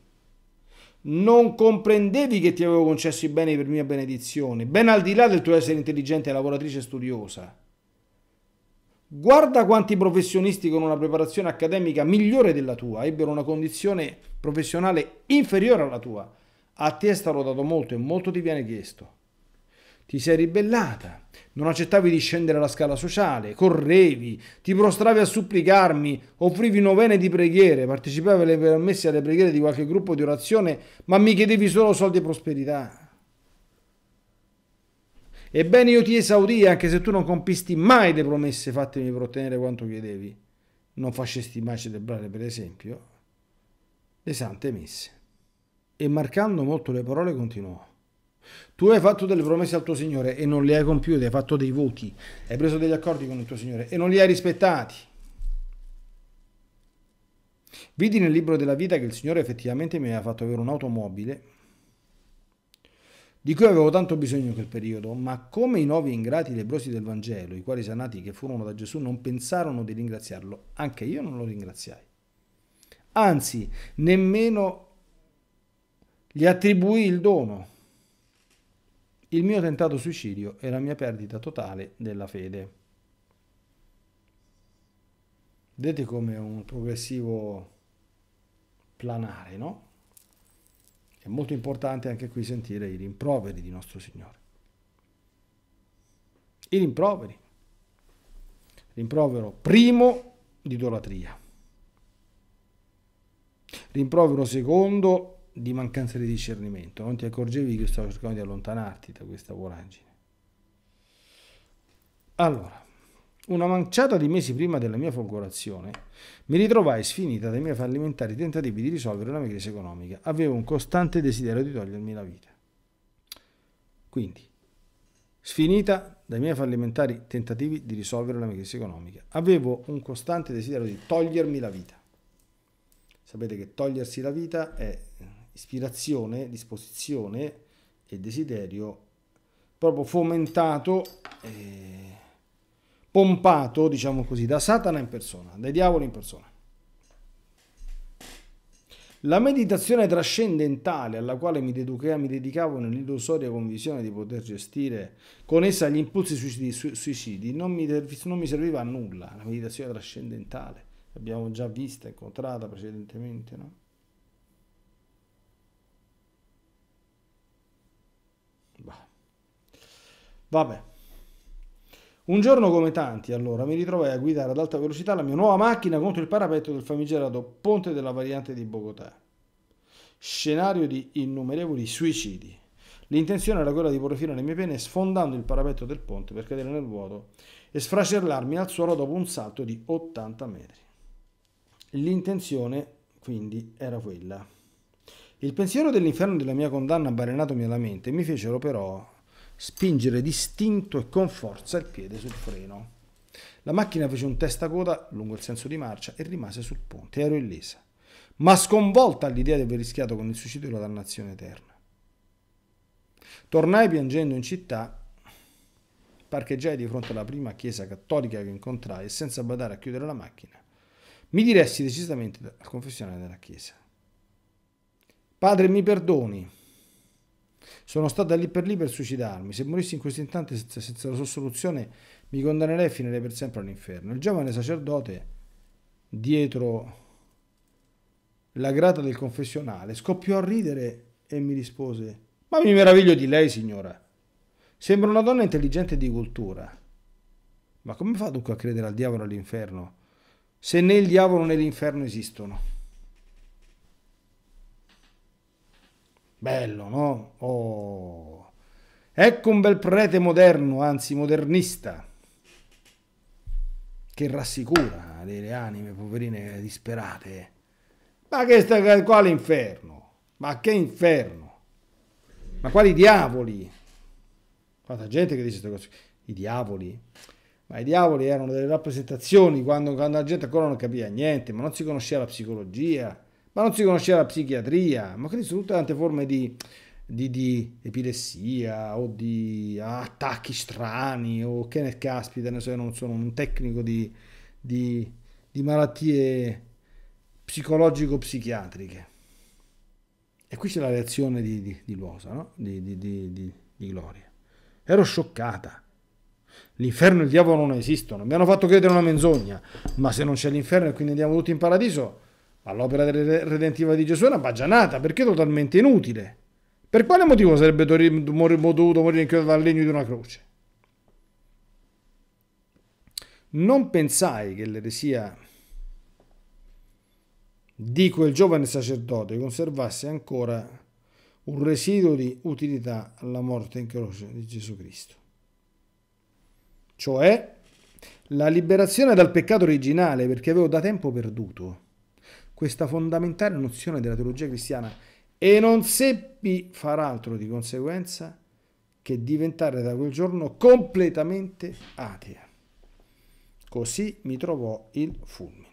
Non comprendevi che ti avevo concesso i beni per mia benedizione, ben al di là del tuo essere intelligente lavoratrice e studiosa. Guarda quanti professionisti con una preparazione accademica migliore della tua ebbero una condizione professionale inferiore alla tua a te è stato dato molto e molto ti viene chiesto. Ti sei ribellata, non accettavi di scendere la scala sociale, correvi, ti prostravi a supplicarmi, offrivi novene di preghiere, partecipavi alle permesse alle preghiere di qualche gruppo di orazione, ma mi chiedevi solo soldi e prosperità. Ebbene io ti esaudii anche se tu non compisti mai le promesse fattemi per ottenere quanto chiedevi. Non facesti mai celebrare, per esempio, le sante messe e marcando molto le parole continuò. Tu hai fatto delle promesse al tuo Signore e non le hai compiute, hai fatto dei voti, hai preso degli accordi con il tuo Signore e non li hai rispettati. Vidi nel libro della vita che il Signore effettivamente mi aveva fatto avere un'automobile di cui avevo tanto bisogno in quel periodo, ma come i nove ingrati lebrosi del Vangelo, i quali sanati che furono da Gesù, non pensarono di ringraziarlo, anche io non lo ringraziai. Anzi, nemmeno gli attribuì il dono. Il mio tentato suicidio e la mia perdita totale della fede. Vedete come un progressivo planare, no? È molto importante anche qui sentire i rimproveri di nostro Signore. I rimproveri. Rimprovero primo di idolatria. Rimprovero secondo di mancanza di discernimento, non ti accorgevi che stavo cercando di allontanarti da questa voragine. Allora, una manciata di mesi prima della mia folgorazione, mi ritrovai sfinita dai miei fallimentari tentativi di risolvere una mia crisi economica. Avevo un costante desiderio di togliermi la vita. Quindi, sfinita dai miei fallimentari tentativi di risolvere la mia crisi economica, avevo un costante desiderio di togliermi la vita. Sapete che togliersi la vita è ispirazione, disposizione e desiderio proprio fomentato, eh, pompato, diciamo così, da Satana in persona, dai diavoli in persona. La meditazione trascendentale alla quale mi, dedicavo nell'illusoria convinzione di poter gestire con essa gli impulsi suicidi, suicidi non, mi, non, mi, serviva a nulla. La meditazione trascendentale l'abbiamo già vista, incontrata precedentemente, no? Vabbè. Un giorno come tanti, allora, mi ritrovai a guidare ad alta velocità la mia nuova macchina contro il parapetto del famigerato ponte della variante di Bogotà. Scenario di innumerevoli suicidi. L'intenzione era quella di porre fine alle mie pene sfondando il parapetto del ponte per cadere nel vuoto e sfracellarmi al suolo dopo un salto di 80 metri. L'intenzione, quindi, era quella. Il pensiero dell'inferno della mia condanna balenatomi alla mente mi fecero però spingere distinto e con forza il piede sul freno. La macchina fece un testa coda lungo il senso di marcia e rimase sul ponte. Ero illesa, ma sconvolta all'idea di aver rischiato con il suicidio la dannazione eterna. Tornai piangendo in città, parcheggiai di fronte alla prima chiesa cattolica che incontrai e senza badare a chiudere la macchina, mi diressi decisamente al confessionale della chiesa. Padre, mi perdoni, sono stata lì per lì per suicidarmi. Se morissi in questo istante senza, la sua soluzione, mi condannerei e finirei per sempre all'inferno. Il giovane sacerdote, dietro la grata del confessionale, scoppiò a ridere e mi rispose: Ma mi meraviglio di lei, signora. Sembra una donna intelligente e di cultura. Ma come fa dunque a credere al diavolo e all'inferno, se né il diavolo né l'inferno esistono? Bello, no? Oh. Ecco un bel prete moderno, anzi modernista, che rassicura delle anime poverine disperate. Ma che sta, quale inferno? Ma che inferno? Ma quali diavoli? Quanta gente che dice queste cose. I diavoli? Ma i diavoli erano delle rappresentazioni quando, quando la gente ancora non capiva niente, ma non si conosceva la psicologia ma non si conosceva la psichiatria, ma quindi sono tutte tante forme di, di, di epilessia o di attacchi strani o che ne caspita, ne so, io non sono un tecnico di, di, di malattie psicologico-psichiatriche. E qui c'è la reazione di, di Luosa, no? di Gloria. Ero scioccata. L'inferno e il diavolo non esistono, mi hanno fatto credere una menzogna, ma se non c'è l'inferno e quindi andiamo tutti in paradiso, ma l'opera redentiva di Gesù è una bagianata, perché totalmente inutile. Per quale motivo sarebbe dovuto morire inchiodato dal legno di una croce? Non pensai che l'eresia di quel giovane sacerdote conservasse ancora un residuo di utilità alla morte in croce di Gesù Cristo. Cioè la liberazione dal peccato originale perché avevo da tempo perduto questa fondamentale nozione della teologia cristiana e non seppi far altro di conseguenza che diventare da quel giorno completamente atea. Così mi trovò il fulmine.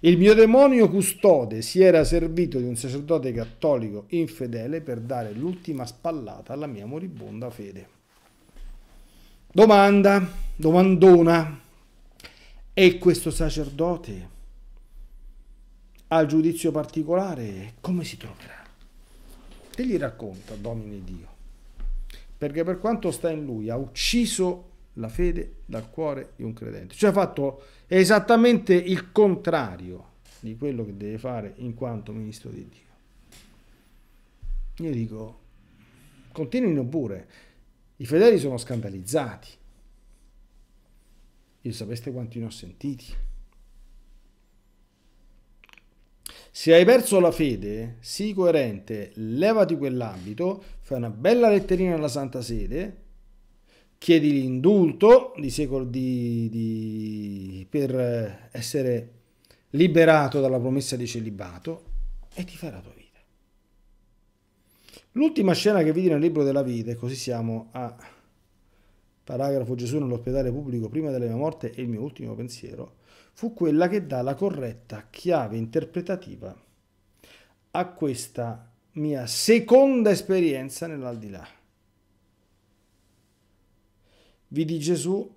Il mio demonio custode si era servito di un sacerdote cattolico infedele per dare l'ultima spallata alla mia moribonda fede. Domanda, domandona, è questo sacerdote? al giudizio particolare, come si troverà? E gli racconta, Domine Dio, perché per quanto sta in lui ha ucciso la fede dal cuore di un credente. Cioè ha fatto esattamente il contrario di quello che deve fare in quanto ministro di Dio. Io dico, continuino pure, i fedeli sono scandalizzati. Io sapeste quanti ne ho sentiti. Se hai perso la fede, sii coerente, levati quell'abito, fai una bella letterina alla Santa Sede, chiedi l'indulto di secol- di, di, per essere liberato dalla promessa di celibato e ti farà la tua vita. L'ultima scena che vedi nel libro della vita, e così siamo a paragrafo Gesù nell'ospedale pubblico prima della mia morte e il mio ultimo pensiero, fu quella che dà la corretta chiave interpretativa a questa mia seconda esperienza nell'aldilà. Vidi Gesù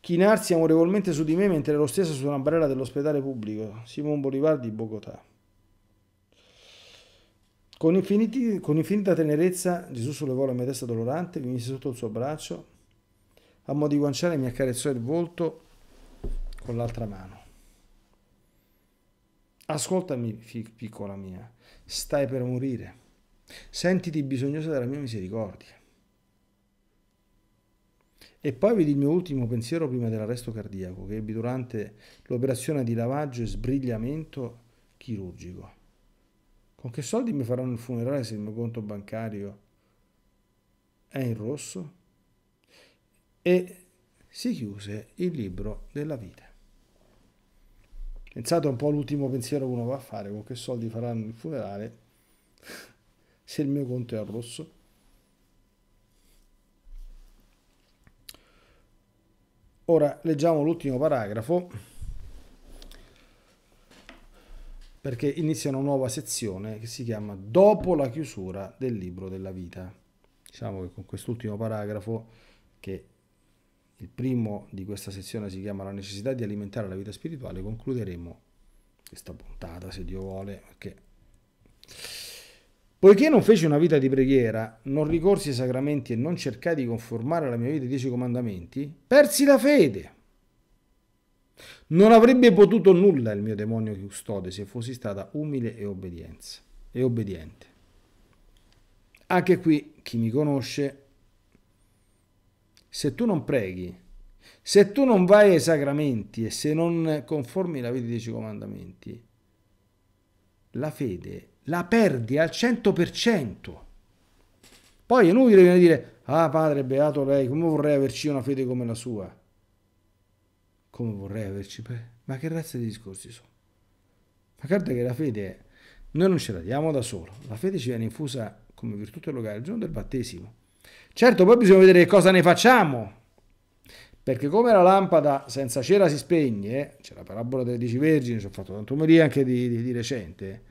chinarsi amorevolmente su di me mentre ero stesso su una barella dell'ospedale pubblico, Simon Bolivar di Bogotà. Con, infiniti, con infinita tenerezza Gesù sollevò la mia testa dolorante, mi mise sotto il suo braccio a mo' di guanciale mi accarezzò il volto con l'altra mano. Ascoltami, piccola mia, stai per morire. Sentiti bisognosa della mia misericordia. E poi vedi il mio ultimo pensiero prima dell'arresto cardiaco che ebbi durante l'operazione di lavaggio e sbrigliamento chirurgico. Con che soldi mi faranno il funerale se il mio conto bancario è in rosso? e si chiuse il libro della vita. Pensate un po' all'ultimo pensiero che uno va a fare, con che soldi faranno il funerale, se il mio conto è al rosso. Ora leggiamo l'ultimo paragrafo perché inizia una nuova sezione che si chiama Dopo la chiusura del libro della vita. Diciamo che con quest'ultimo paragrafo che il primo di questa sezione si chiama La necessità di alimentare la vita spirituale, concluderemo questa puntata se Dio vuole, perché poiché non feci una vita di preghiera, non ricorsi ai sacramenti e non cercai di conformare alla mia vita ai dieci comandamenti, persi la fede. Non avrebbe potuto nulla il mio demonio custode se fossi stata umile e, e obbediente. Anche qui chi mi conosce se tu non preghi, se tu non vai ai sacramenti e se non conformi la vita dei dieci comandamenti, la fede la perdi al 100%. Poi è inutile venire a dire, ah padre, beato lei, come vorrei averci una fede come la sua? Come vorrei averci? Ma che razza di discorsi sono? Ma guarda che la fede, noi non ce la diamo da solo, la fede ci viene infusa come virtù teologale il giorno del battesimo. Certo, poi bisogna vedere cosa ne facciamo, perché come la lampada senza cera si spegne, c'è la parabola delle dieci vergini, ci ho fatto tanto umeria anche di, di, di recente,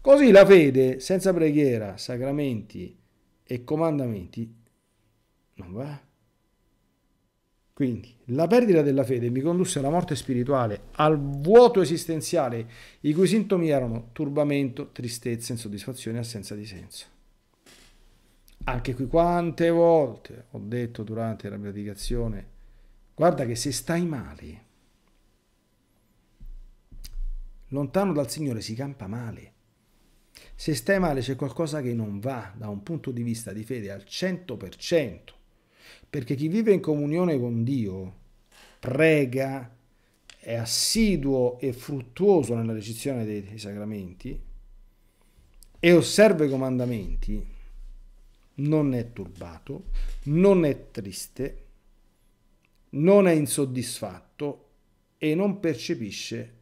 così la fede senza preghiera, sacramenti e comandamenti non va. Quindi la perdita della fede mi condusse alla morte spirituale, al vuoto esistenziale, i cui sintomi erano turbamento, tristezza, insoddisfazione e assenza di senso. Anche qui quante volte ho detto durante la predicazione, guarda che se stai male, lontano dal Signore si campa male. Se stai male c'è qualcosa che non va da un punto di vista di fede al 100%, perché chi vive in comunione con Dio prega, è assiduo e fruttuoso nella ricezione dei sacramenti e osserva i comandamenti, non è turbato, non è triste, non è insoddisfatto e non percepisce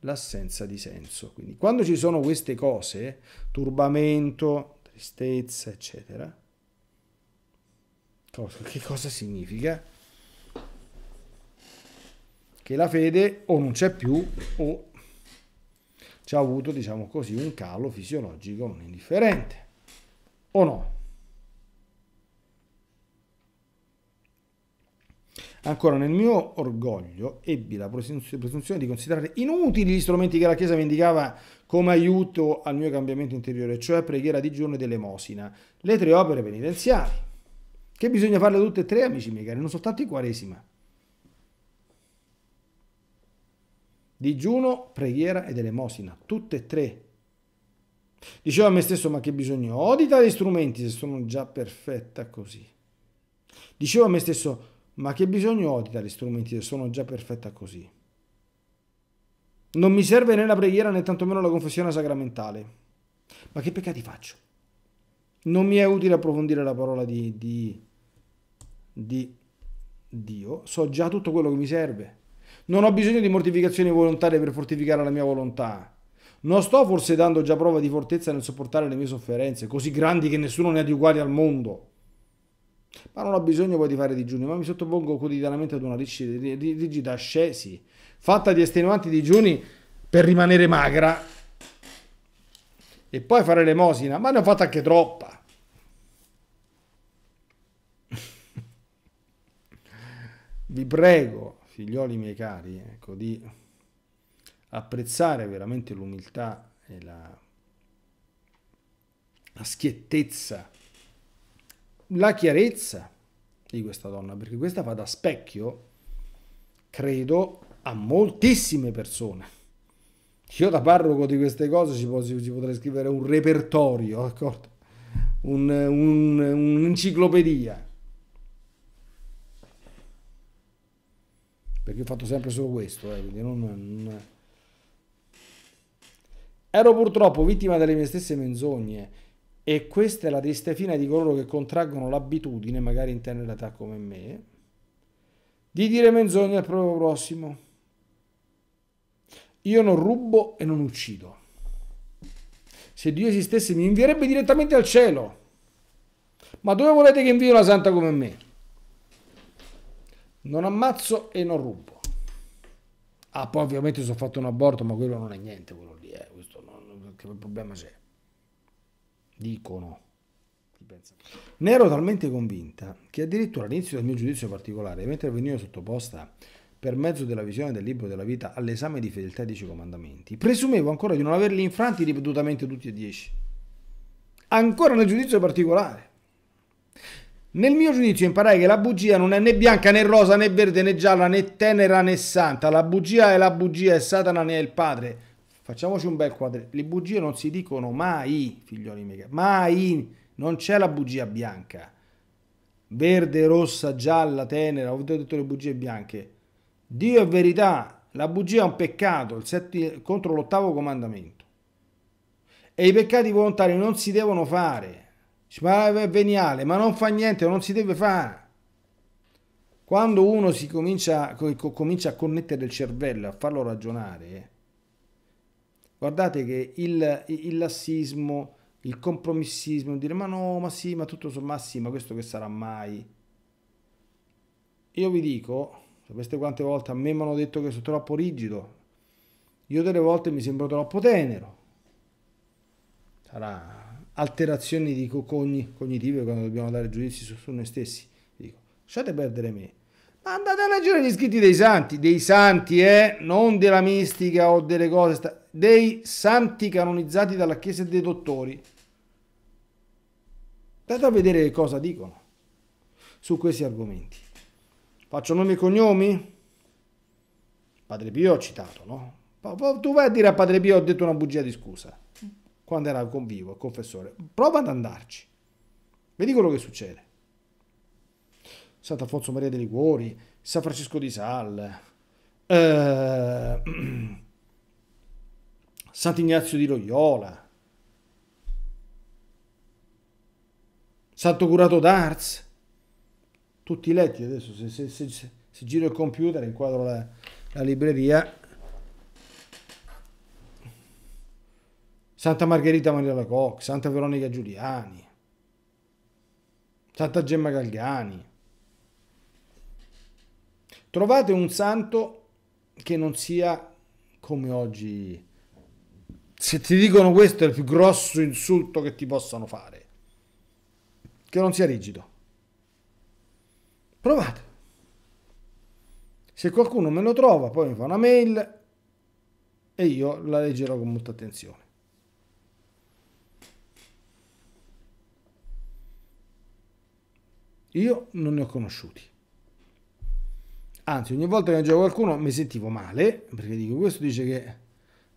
l'assenza di senso. Quindi quando ci sono queste cose, turbamento, tristezza, eccetera, che cosa significa? Che la fede o non c'è più o ci ha avuto, diciamo così, un calo fisiologico, un indifferente, o no? Ancora, nel mio orgoglio ebbi la presunzione di considerare inutili gli strumenti che la Chiesa vendicava come aiuto al mio cambiamento interiore, cioè preghiera di giorno ed elemosina, le tre opere penitenziali, che bisogna farle tutte e tre, amici miei cari, non soltanto in Quaresima. Digiuno, preghiera ed elemosina, tutte e tre. Dicevo a me stesso, ma che bisogno ho di tali strumenti se sono già perfetta così? Dicevo a me stesso, ma che bisogno ho di tali strumenti se sono già perfetta così? Non mi serve né la preghiera né tantomeno la confessione sacramentale. Ma che peccati faccio? Non mi è utile approfondire la parola di, di, di Dio. So già tutto quello che mi serve. Non ho bisogno di mortificazioni volontarie per fortificare la mia volontà. Non sto forse dando già prova di fortezza nel sopportare le mie sofferenze, così grandi che nessuno ne ha di uguali al mondo ma non ho bisogno poi di fare digiuni, ma mi sottopongo quotidianamente ad una rigida ascesi, fatta di estenuanti digiuni per rimanere magra e poi fare l'emosina, ma ne ho fatta anche troppa. Vi prego, figlioli miei cari, ecco, di apprezzare veramente l'umiltà e la, la schiettezza la chiarezza di questa donna, perché questa fa da specchio, credo, a moltissime persone. Io da parroco di queste cose ci, posso, ci potrei scrivere un repertorio, d'accordo? Un, un, un'enciclopedia. Perché ho fatto sempre solo questo, eh, quindi non, non... Ero purtroppo vittima delle mie stesse menzogne e questa è la triste fine di coloro che contraggono l'abitudine, magari in tenera età come me, di dire menzogne al proprio prossimo. Io non rubo e non uccido. Se Dio esistesse mi invierebbe direttamente al cielo. Ma dove volete che invio una santa come me? Non ammazzo e non rubo. Ah, poi ovviamente sono fatto un aborto, ma quello non è niente, quello lì è, eh. questo non, che problema c'è? dicono, ne ero talmente convinta che addirittura all'inizio del mio giudizio particolare, mentre veniva sottoposta per mezzo della visione del libro della vita all'esame di fedeltà ai dieci comandamenti, presumevo ancora di non averli infranti ripetutamente tutti e dieci. Ancora nel giudizio particolare. Nel mio giudizio imparai che la bugia non è né bianca né rosa né verde né gialla né tenera né santa. La bugia è la bugia e Satana ne è il padre. Facciamoci un bel quadretto. Le bugie non si dicono mai, figlioli miei. Mai. Non c'è la bugia bianca. Verde, rossa, gialla, tenera. Ho detto le bugie bianche. Dio è verità. La bugia è un peccato setti, contro l'ottavo comandamento. E i peccati volontari non si devono fare. Ma è veniale, ma non fa niente, non si deve fare. Quando uno si comincia, comincia a connettere il cervello, a farlo ragionare Guardate che il, il lassismo, il compromissismo, dire ma no, ma sì, ma tutto sommato sì, ma questo che sarà mai? Io vi dico, sapeste quante volte a me mi hanno detto che sono troppo rigido, io delle volte mi sembro troppo tenero. Sarà alterazioni dico, cognitive quando dobbiamo dare giudizi su, su noi stessi. Dico, lasciate perdere me, Andate a leggere gli scritti dei santi, dei santi, eh, non della mistica o delle cose, dei santi canonizzati dalla Chiesa e dei dottori. Andate a vedere cosa dicono su questi argomenti. Faccio nomi e cognomi? Padre Pio ho citato, no? Tu vai a dire a Padre Pio ho detto una bugia di scusa, quando era convivo, confessore. Prova ad andarci. Vedi quello che succede. Sant'Alfonso Maria dei Liguori, San Francesco di Salle, eh, Sant'Ignazio di Loyola, Santo Curato d'Ars. Tutti letti adesso, se, se, se, se, giro il computer inquadro la, la libreria. Santa Margherita Maria Lacocque, Santa Veronica Giuliani, Santa Gemma Galgani, Trovate un santo che non sia come oggi. Se ti dicono questo è il più grosso insulto che ti possano fare. Che non sia rigido. Provate. Se qualcuno me lo trova, poi mi fa una mail e io la leggerò con molta attenzione. Io non ne ho conosciuti. Anzi, ogni volta che mangiavo qualcuno mi sentivo male, perché dico, questo dice che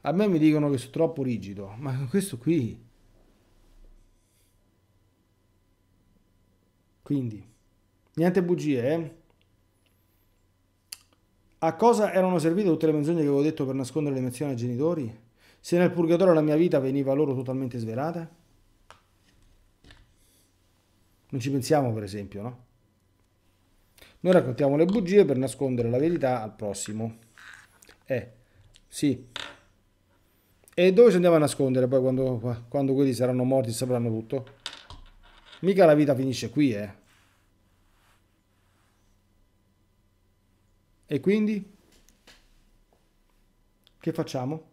a me mi dicono che sono troppo rigido, ma questo qui... Quindi, niente bugie, eh? A cosa erano servite tutte le menzogne che avevo detto per nascondere le menzioni ai genitori? Se nel purgatorio la mia vita veniva loro totalmente svelata? Non ci pensiamo, per esempio, no? Noi raccontiamo le bugie per nascondere la verità al prossimo. Eh, sì. E dove ci andiamo a nascondere poi quando, quando quelli saranno morti e sapranno tutto? Mica la vita finisce qui, eh. E quindi? Che facciamo?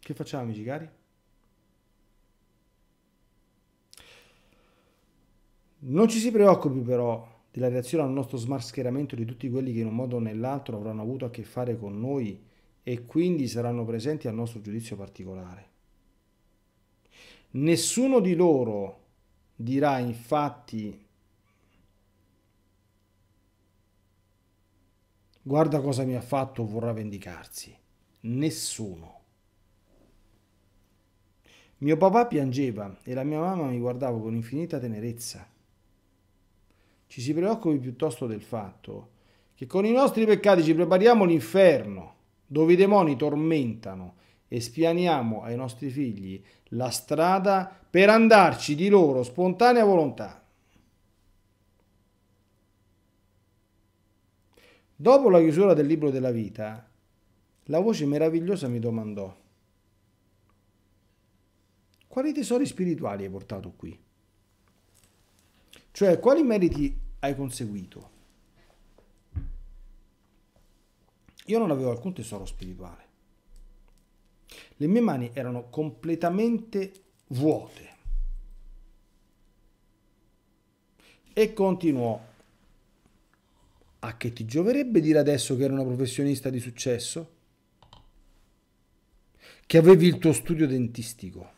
Che facciamo, amici cari? Non ci si preoccupi però della reazione al nostro smascheramento di tutti quelli che in un modo o nell'altro avranno avuto a che fare con noi e quindi saranno presenti al nostro giudizio particolare. Nessuno di loro dirà infatti guarda cosa mi ha fatto vorrà vendicarsi. Nessuno. Mio papà piangeva e la mia mamma mi guardava con infinita tenerezza ci si preoccupi piuttosto del fatto che con i nostri peccati ci prepariamo l'inferno, dove i demoni tormentano e spianiamo ai nostri figli la strada per andarci di loro spontanea volontà. Dopo la chiusura del libro della vita, la voce meravigliosa mi domandò, quali tesori spirituali hai portato qui? Cioè, quali meriti hai conseguito? Io non avevo alcun tesoro spirituale. Le mie mani erano completamente vuote. E continuò. A che ti gioverebbe dire adesso che eri una professionista di successo? Che avevi il tuo studio dentistico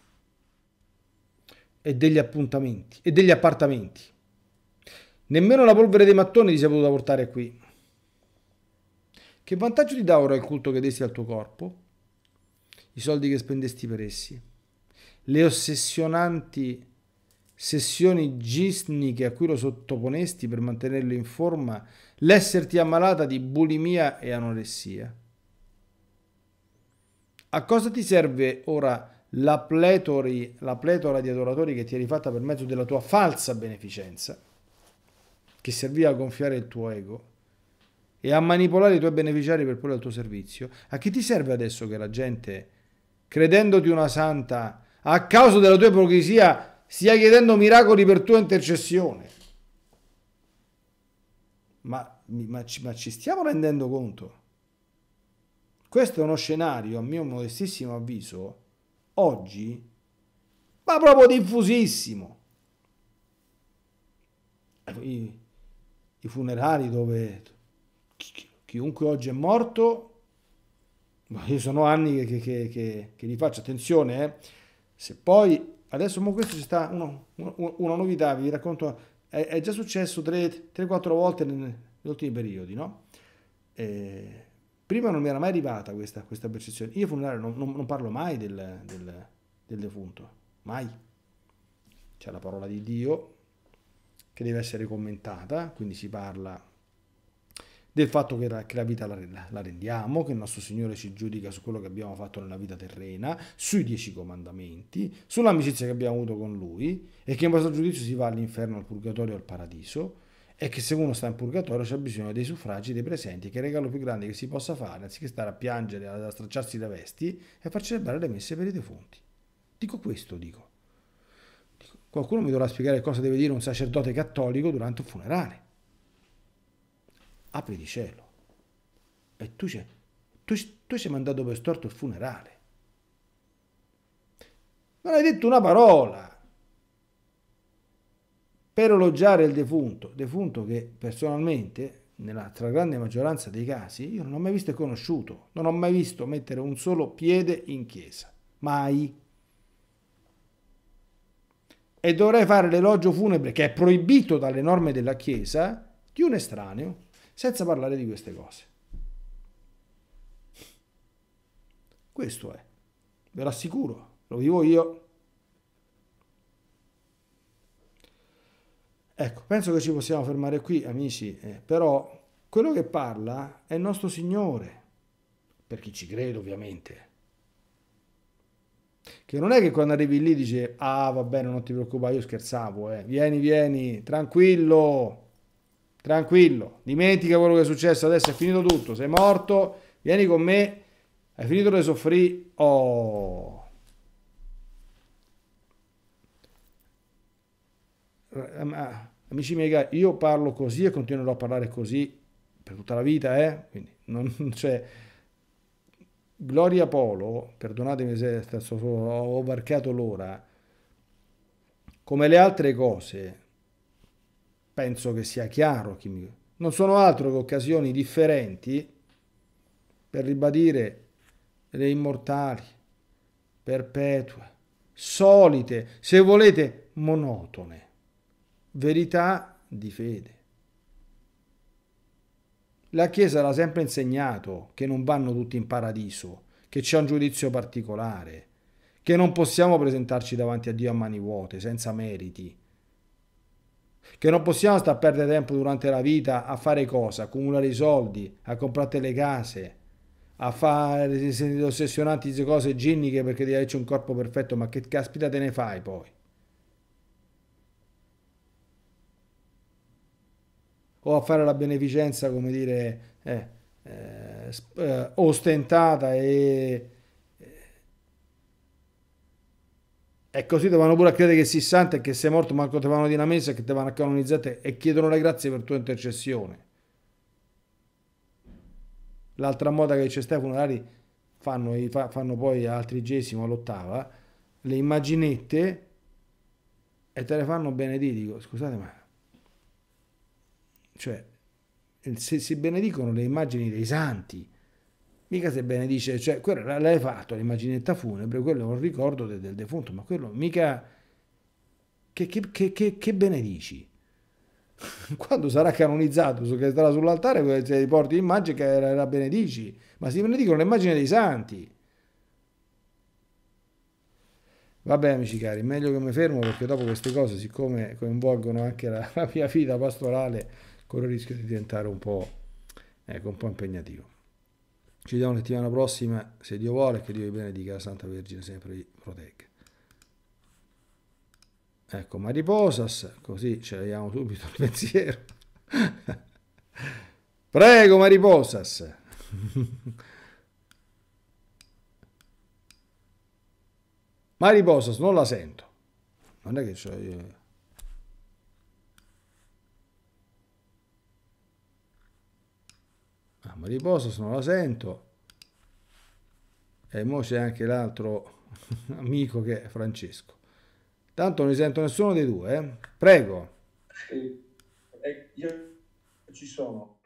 e degli appuntamenti e degli appartamenti Nemmeno la polvere dei mattoni ti sei potuta portare qui. Che vantaggio ti dà ora il culto che desti al tuo corpo? I soldi che spendesti per essi? Le ossessionanti sessioni gisniche a cui lo sottoponesti per mantenerlo in forma? L'esserti ammalata di bulimia e anoressia? A cosa ti serve ora la, pletori, la pletora di adoratori che ti hai rifatta per mezzo della tua falsa beneficenza? che serviva a gonfiare il tuo ego e a manipolare i tuoi beneficiari per porre al tuo servizio, a chi ti serve adesso che la gente, credendoti una santa, a causa della tua ipocrisia, stia chiedendo miracoli per tua intercessione? Ma, ma, ci, ma ci stiamo rendendo conto? Questo è uno scenario, a mio modestissimo avviso, oggi, ma proprio diffusissimo. Eh, i funerali dove chiunque oggi è morto, io sono anni che, che, che, che li faccio, attenzione, eh. se poi, adesso mo questo ci sta uno, uno, una novità, vi racconto, è, è già successo 3-4 volte negli ultimi periodi, no? Eh, prima non mi era mai arrivata questa, questa percezione, io funerale non, non, non parlo mai del, del, del defunto, mai. C'è la parola di Dio, che deve essere commentata, quindi si parla del fatto che la, che la vita la, la, rendiamo, che il nostro Signore ci giudica su quello che abbiamo fatto nella vita terrena, sui dieci comandamenti, sull'amicizia che abbiamo avuto con Lui e che in questo giudizio si va all'inferno, al purgatorio al paradiso e che se uno sta in purgatorio c'è bisogno dei suffragi dei presenti, che è il regalo più grande che si possa fare, anziché stare a piangere, a stracciarsi le vesti e far celebrare le messe per i defunti. Dico questo, dico. Qualcuno mi dovrà spiegare cosa deve dire un sacerdote cattolico durante un funerale. Apri di cielo. E tu sei, tu, tu sei mandato per storto il funerale. Non hai detto una parola per elogiare il defunto, defunto che personalmente, nella stragrande maggioranza dei casi, io non ho mai visto e conosciuto, non ho mai visto mettere un solo piede in chiesa, mai e dovrei fare l'elogio funebre, che è proibito dalle norme della Chiesa, di un estraneo, senza parlare di queste cose. Questo è, ve lo assicuro, lo vivo io. Ecco, penso che ci possiamo fermare qui, amici, eh, però quello che parla è il nostro Signore, per chi ci crede ovviamente. Che non è che quando arrivi lì dici, ah va bene, non ti preoccupare, io scherzavo, eh. vieni, vieni, tranquillo, tranquillo, dimentica quello che è successo, adesso è finito tutto, sei morto, vieni con me, hai finito le soffrì, oh... Ah, amici miei, io parlo così e continuerò a parlare così per tutta la vita, eh? Quindi non c'è... Cioè, Gloria Polo, perdonatemi se ho varcato l'ora, come le altre cose, penso che sia chiaro chi mi... Non sono altro che occasioni differenti per ribadire le immortali, perpetue, solite, se volete monotone, verità di fede. La Chiesa l'ha sempre insegnato che non vanno tutti in paradiso, che c'è un giudizio particolare, che non possiamo presentarci davanti a Dio a mani vuote, senza meriti, che non possiamo star a perdere tempo durante la vita a fare cosa? Accumulare i soldi, a comprare le case, a fare ossessionanti cose ginniche perché devi averci un corpo perfetto, ma che caspita te ne fai poi? o a fare la beneficenza, come dire, eh, eh, eh ostentata e... Eh, e così devono pure credere che sei santo e che sei morto, manco te vanno di una messa, che te vanno a canonizzare e chiedono le grazie per tua intercessione. L'altra moda che c'è Stefano, magari fanno, fanno poi al trigesimo, all'ottava, le immaginette e te le fanno benedire. Dico, scusate ma cioè, se si benedicono le immagini dei santi, mica se benedice, cioè, quello l'hai fatto, l'immaginetta funebre, quello è un ricordo del, del defunto, ma quello mica... Che, che, che, che benedici? Quando sarà canonizzato, so che sarà sull'altare, se porti l'immagine che era, era benedici, ma si benedicono le immagini dei santi. Vabbè amici cari, meglio che mi fermo perché dopo queste cose, siccome coinvolgono anche la, la mia vita pastorale, con il rischio di diventare un po', ecco, un po impegnativo. Ci vediamo la settimana prossima, se Dio vuole, che Dio vi benedica, la Santa Vergine sempre vi protegga. Ecco, Mariposas, così ce l'abbiamo subito il pensiero. Prego, Mariposas! Mariposas, non la sento. Non è che c'è... andiamo riposo se non la sento e mo c'è anche l'altro amico che è Francesco tanto non mi sento nessuno dei due eh? prego eh, io ci sono